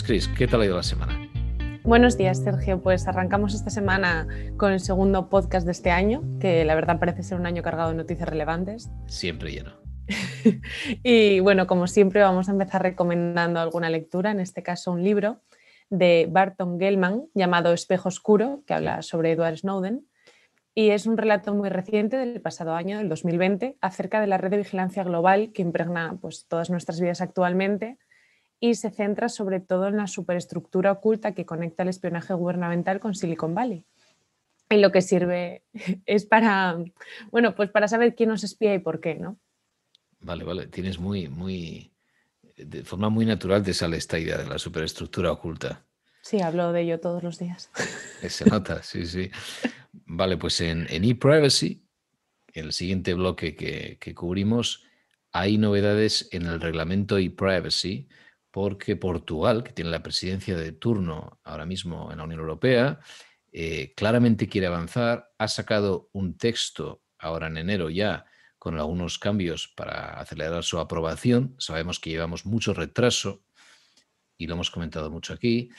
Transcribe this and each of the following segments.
Cris. ¿Qué tal ha ido la semana? Buenos días, Sergio. Pues arrancamos esta semana con el segundo podcast de este año, que la verdad parece ser un año cargado de noticias relevantes. Siempre lleno. y bueno, como siempre, vamos a empezar recomendando alguna lectura, en este caso un libro de Barton Gellman llamado Espejo Oscuro, que habla sobre Edward Snowden. Y es un relato muy reciente del pasado año, del 2020, acerca de la red de vigilancia global que impregna pues, todas nuestras vidas actualmente y se centra sobre todo en la superestructura oculta que conecta el espionaje gubernamental con Silicon Valley. Y lo que sirve es para, bueno, pues para saber quién nos espía y por qué, ¿no? Vale, vale, tienes muy, muy, de forma muy natural te sale esta idea de la superestructura oculta. Sí, hablo de ello todos los días. Se nota, sí, sí. Vale, pues en, en el siguiente bloque que, cubrimos, hay novedades en el reglamento ePrivacy privacy porque Portugal, que tiene la presidencia de turno ahora mismo en la Unión Europea, eh, claramente quiere avanzar, ha sacado un texto ahora en enero ya con algunos cambios para acelerar su aprobación. Sabemos que llevamos mucho retraso y lo hemos comentado mucho aquí.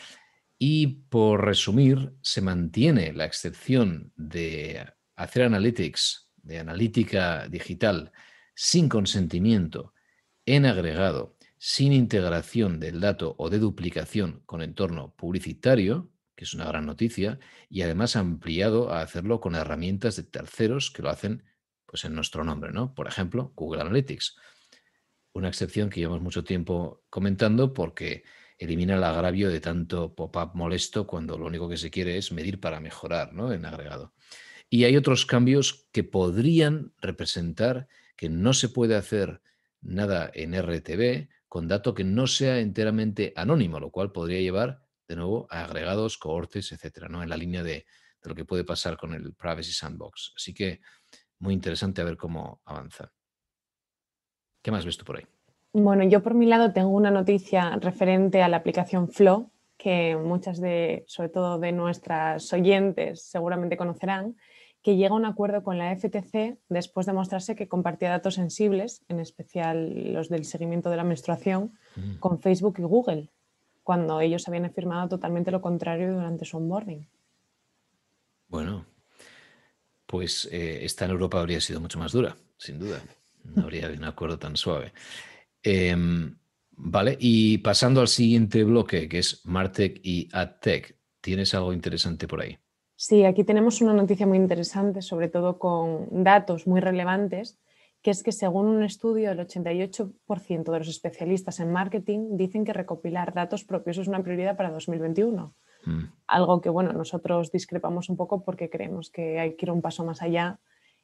Y por resumir, se mantiene la excepción de hacer analytics, de analítica digital, sin consentimiento en agregado sin integración del dato o de duplicación con entorno publicitario, que es una gran noticia, y además ampliado a hacerlo con herramientas de terceros que lo hacen pues, en nuestro nombre, ¿no? Por ejemplo, Google Analytics. Una excepción que llevamos mucho tiempo comentando porque elimina el agravio de tanto pop-up molesto cuando lo único que se quiere es medir para mejorar ¿no? en agregado. Y hay otros cambios que podrían representar que no se puede hacer nada en RTB con dato que no sea enteramente anónimo, lo cual podría llevar, de nuevo, a agregados, cohortes, etcétera, ¿no? en la línea de, de lo que puede pasar con el Privacy Sandbox. Así que muy interesante a ver cómo avanza. ¿Qué más ves tú por ahí? Bueno, yo por mi lado tengo una noticia referente a la aplicación Flow, que muchas de, sobre todo de nuestras oyentes, seguramente conocerán que llega a un acuerdo con la FTC después de mostrarse que compartía datos sensibles, en especial los del seguimiento de la menstruación, mm. con Facebook y Google, cuando ellos habían afirmado totalmente lo contrario durante su onboarding. Bueno, pues eh, esta en Europa habría sido mucho más dura, sin duda. No habría habido un acuerdo tan suave. Em, vale, y pasando al siguiente bloque, que es Martech y AdTech, ¿tienes algo interesante por ahí? Sí, aquí tenemos una noticia muy interesante, sobre todo con datos muy relevantes, que es que según un estudio, el 88% de los especialistas en marketing dicen que recopilar datos propios es una prioridad para 2021. Mm. Algo que, bueno, nosotros discrepamos un poco porque creemos que hay que ir un paso más allá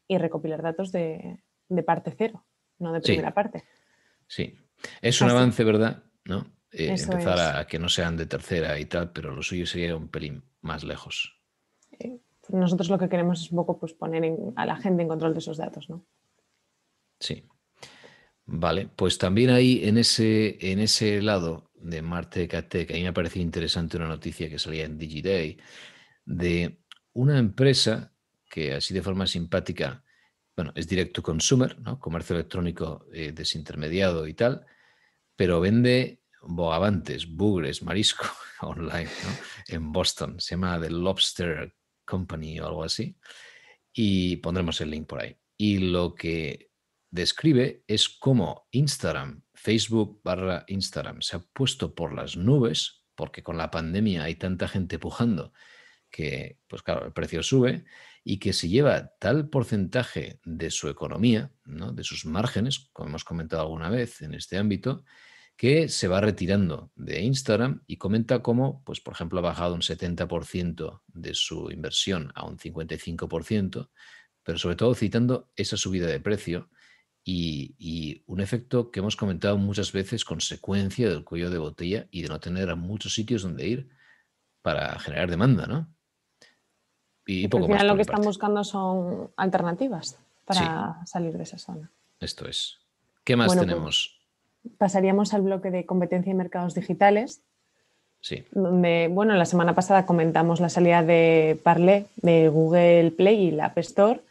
y recopilar datos de, parte cero, no de primera parte. Sí, es un avance, ¿verdad? ¿No? Eh, empezar a que no sean de tercera y tal, pero lo suyo sería un pelín más lejos nosotros lo que queremos es un poco pues, poner a la gente en control de esos datos, ¿no? Sí. Vale, pues también ahí en ese, en ese lado de Marte Catec, a mí me pareció interesante una noticia que salía en DigiDay, de una empresa que así de forma simpática, bueno, es directo to consumer, ¿no? comercio electrónico eh, desintermediado y tal, pero vende bogavantes, bugres, marisco online en Boston. Se llama The Lobster Company o algo así, y pondremos el link por ahí. Y lo que describe es cómo Instagram, Facebook barra Instagram, se ha puesto por las nubes, porque con la pandemia hay tanta gente pujando que, pues claro, el precio sube y que se lleva tal porcentaje de su economía, de sus márgenes, como hemos comentado alguna vez en este ámbito, que se va retirando de Instagram y comenta cómo, pues, por ejemplo, ha bajado un 70% de su inversión a un 55%, pero sobre todo citando esa subida de precio y, un efecto que hemos comentado muchas veces, consecuencia del cuello de botella y de no tener a muchos sitios donde ir para generar demanda, ¿no? Y, poco al final lo que están buscando son alternativas para salir de esa zona. Esto es. ¿Qué más pues tenemos? pasaríamos al bloque de competencia y mercados digitales. Sí. Donde, bueno, la semana pasada comentamos la salida de Parlé de Google Play y la App Store.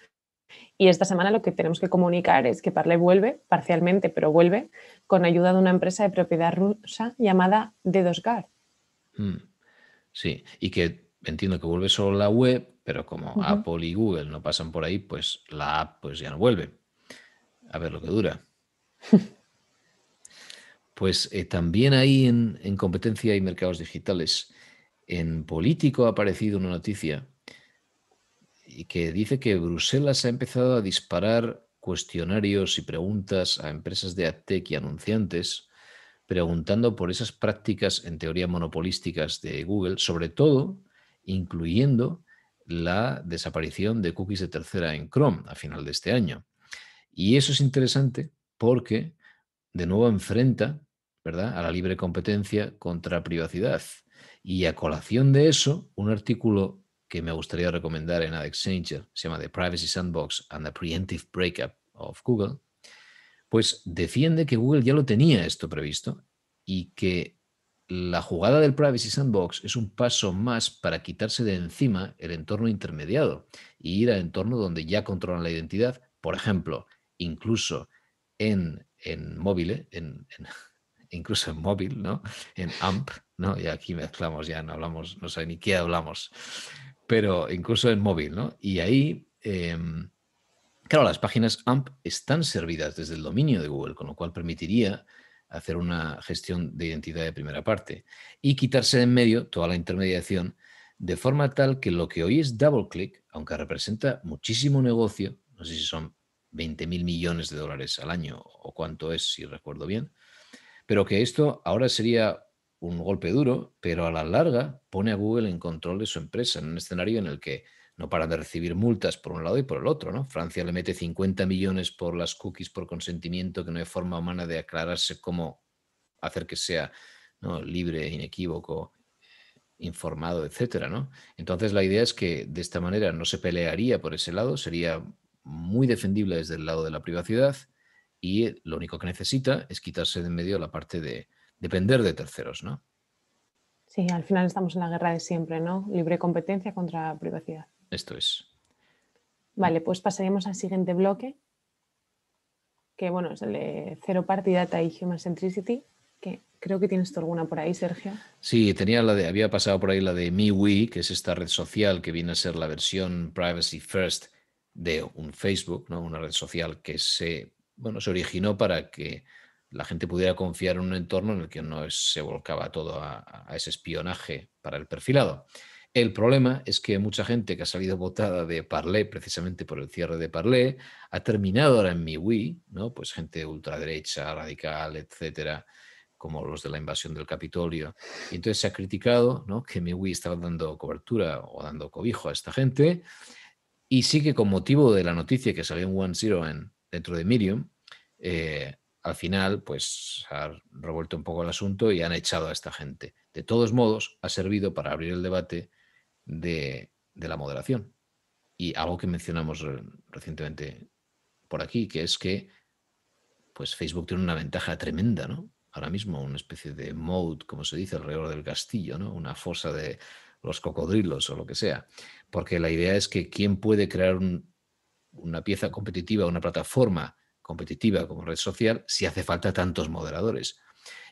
Y esta semana lo que tenemos que comunicar es que Parlé vuelve, parcialmente, pero vuelve, con ayuda de una empresa de propiedad rusa llamada D2GAR. Mm. Sí, y que entiendo que vuelve solo la web, pero como Apple y Google no pasan por ahí, pues la app pues ya no vuelve. A ver lo que dura. Pues eh, también ahí en, competencia y mercados digitales, en político ha aparecido una noticia y que dice que Bruselas ha empezado a disparar cuestionarios y preguntas a empresas de AdTech y anunciantes preguntando por esas prácticas en teoría monopolísticas de Google, sobre todo incluyendo la desaparición de cookies de tercera en Chrome a final de este año. Y eso es interesante porque, de nuevo, enfrenta ¿verdad? A la libre competencia contra privacidad. Y a colación de eso, un artículo que me gustaría recomendar en AdExchanger, se llama The Privacy Sandbox and the Preemptive Breakup of Google, pues defiende que Google ya lo tenía esto previsto y que la jugada del Privacy Sandbox es un paso más para quitarse de encima el entorno intermediado y ir al entorno donde ya controlan la identidad, por ejemplo, incluso en, en móviles, ¿eh? en incluso en móvil, ¿no? En AMP, ¿no? Y aquí mezclamos ya, no hablamos, no sé ni qué hablamos, pero incluso en móvil, ¿no? Y ahí, em, claro, las páginas AMP están servidas desde el dominio de Google, con lo cual permitiría hacer una gestión de identidad de primera parte y quitarse de en medio toda la intermediación de forma tal que lo que hoy es double click, aunque representa muchísimo negocio, no sé si son 20 mil millones de dólares al año o cuánto es, si recuerdo bien, pero que esto ahora sería un golpe duro, pero a la larga pone a Google en control de su empresa, en un escenario en el que no para de recibir multas por un lado y por el otro. ¿no? Francia le mete 50 millones por las cookies por consentimiento, que no hay forma humana de aclararse cómo hacer que sea libre, inequívoco, informado, etcétera, Entonces la idea es que de esta manera no se pelearía por ese lado, sería muy defendible desde el lado de la privacidad, y eh, lo único que necesita es quitarse de en medio la parte de depender de terceros, ¿no? Sí, al final estamos en la guerra de siempre, ¿no? Libre competencia contra privacidad. Esto es. Vale, pues pasaremos al siguiente bloque, que bueno, es el de cero Party Data y Human Centricity, que creo que tienes tú alguna por ahí, Sergio. Sí, tenía la de, había pasado por ahí la de MeWe, que es esta red social que viene a ser la versión privacy first de un Facebook, ¿no? una red social que se bueno, se originó para que la gente pudiera confiar en un entorno en el que no se volcaba todo a, ese espionaje para el perfilado. El problema es que mucha gente que ha salido votada de Parlé, precisamente por el cierre de Parlé, ha terminado ahora en MIWI, ¿no? Pues gente ultraderecha, radical, etcétera, como los de la invasión del Capitolio. Y entonces se ha criticado ¿no? que MIWI estaba dando cobertura o dando cobijo a esta gente. Y sí que con motivo de la noticia que salió en One Zero en dentro de Miriam, eh, al final pues ha revuelto un poco el asunto y han echado a esta gente. De todos modos, ha servido para abrir el debate de, la moderación. Y algo que mencionamos recientemente por aquí, que es que pues Facebook tiene una ventaja tremenda, ¿no? Ahora mismo una especie de mode, como se dice, alrededor del castillo, ¿no? Una fosa de los cocodrilos o lo que sea. Porque la idea es que quién puede crear un, una pieza competitiva, una plataforma competitiva como red social, si hace falta tantos moderadores.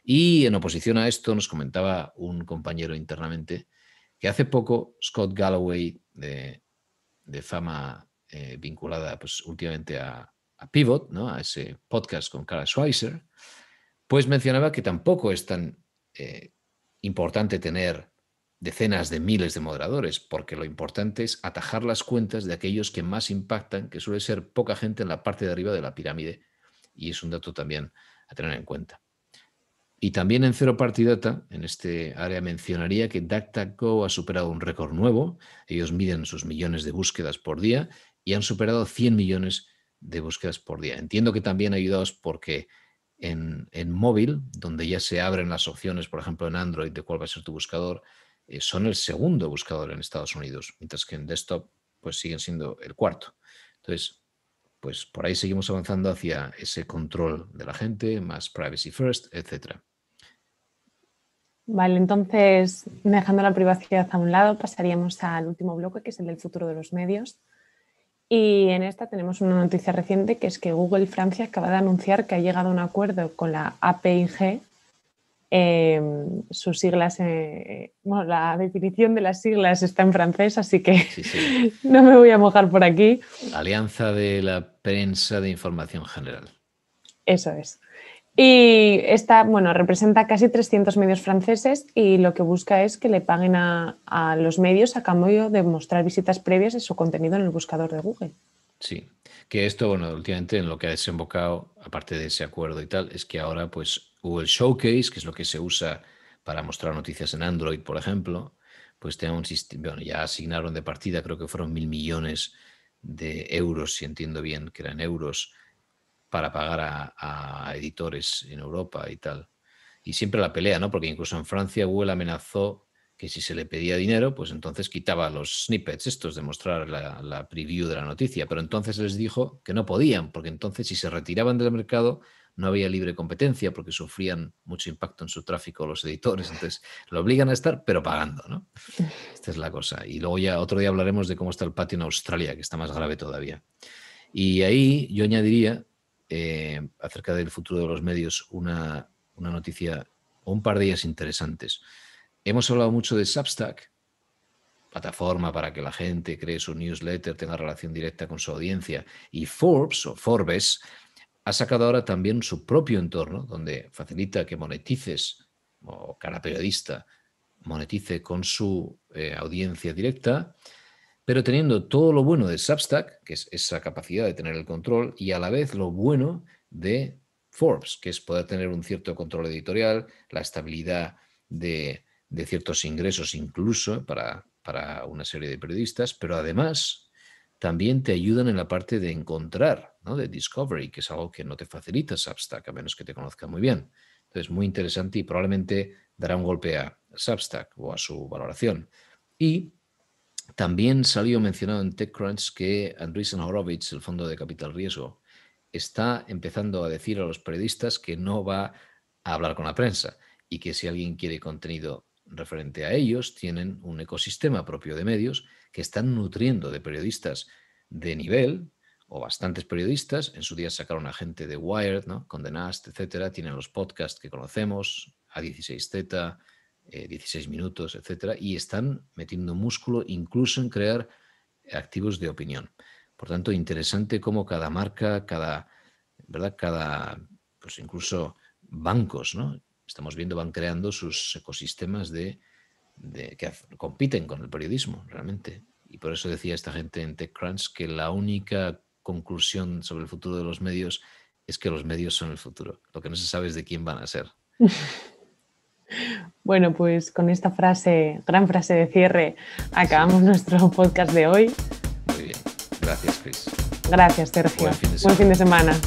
Y en oposición a esto nos comentaba un compañero internamente que hace poco Scott Galloway, de, fama eh, vinculada pues, últimamente a, Pivot, ¿no? a ese podcast con Carl Schweizer, pues mencionaba que tampoco es tan eh, importante tener decenas de miles de moderadores, porque lo importante es atajar las cuentas de aquellos que más impactan, que suele ser poca gente en la parte de arriba de la pirámide. Y es un dato también a tener en cuenta. Y también en Zero Party Data, en este área mencionaría que DuckDuckGo ha superado un récord nuevo. Ellos miden sus millones de búsquedas por día y han superado 100 millones de búsquedas por día. Entiendo que también ayudados porque en móvil, donde ya se abren las opciones, por ejemplo en Android, de cuál va a ser tu buscador, eh, son el segundo buscador en Estados Unidos, mientras que en desktop pues siguen siendo el cuarto. Entonces, pues por ahí seguimos avanzando hacia ese control de la gente, más privacy first, etc. Vale, entonces, dejando la privacidad a un lado, pasaríamos al último bloque, que es el del futuro de los medios. Y en esta tenemos una noticia reciente, que es que Google Francia acaba de anunciar que ha llegado a un acuerdo con la APIG Em, sus siglas, eh, bueno, la definición de las siglas está en francés, así que no me voy a mojar por aquí. Alianza de la Prensa de Información General. Eso es. Y esta, bueno, representa casi 300 medios franceses y lo que busca es que le paguen a, a los medios a cambio de mostrar visitas previas de su contenido en el buscador de Google. Sí, que esto, bueno, últimamente en lo que ha desembocado, aparte de ese acuerdo y tal, es que ahora pues Google Showcase, que es lo que se usa para mostrar noticias en Android, por ejemplo, pues tenía un sistema, ya asignaron de partida, creo que fueron mil millones de euros, si entiendo bien que eran euros, para pagar a, editores en Europa y tal. Y siempre la pelea, ¿no? Porque incluso en Francia Google amenazó que si se le pedía dinero, pues entonces quitaba los snippets estos de mostrar la, preview de la noticia, pero entonces les dijo que no podían, porque entonces si se retiraban del mercado no había libre competencia porque sufrían mucho impacto en su tráfico los editores, entonces lo obligan a estar, pero pagando, ¿no? Esta es la cosa. Y luego ya otro día hablaremos de cómo está el patio en Australia, que está más grave todavía. Y ahí yo añadiría, eh, acerca del futuro de los medios, una, una noticia o un par de días interesantes. Hemos hablado mucho de Substack, plataforma para que la gente cree su newsletter, tenga relación directa con su audiencia. Y Forbes o Forbes ha sacado ahora también su propio entorno, donde facilita que monetices, o cada periodista monetice con su eh, audiencia directa, pero teniendo todo lo bueno de Substack, que es esa capacidad de tener el control, y a la vez lo bueno de Forbes, que es poder tener un cierto control editorial, la estabilidad de, ciertos ingresos incluso para una serie de periodistas, pero además también te ayudan en la parte de encontrar, ¿no? de discovery, que es algo que no te facilita Substack, a menos que te conozca muy bien. Entonces, muy interesante y probablemente dará un golpe a Substack o a su valoración. Y también salió mencionado en TechCrunch que Andreessen Horowitz, el fondo de capital riesgo, está empezando a decir a los periodistas que no va a hablar con la prensa y que si alguien quiere contenido referente a ellos, tienen un ecosistema propio de medios que están nutriendo de periodistas de nivel o bastantes periodistas. En su día sacaron a gente de Wired, ¿no? con The Nast, etcétera. Tienen los podcasts que conocemos, A16Z, 16 eh, Minutos, etcétera. Y están metiendo músculo incluso en crear activos de opinión. Por tanto, interesante cómo cada marca, cada, ¿verdad? Cada, pues incluso bancos, ¿no? Estamos viendo, van creando sus ecosistemas de que compiten con el periodismo, realmente. Y por eso decía esta gente en TechCrunch que la única conclusión sobre el futuro de los medios es que los medios son el futuro. Lo que no se sabe es de quién van a ser. Bueno, pues con esta frase, gran frase de cierre, acabamos nuestro podcast de hoy. Muy bien. Gracias, Chris. Gracias, Sergio. Buen fin de semana.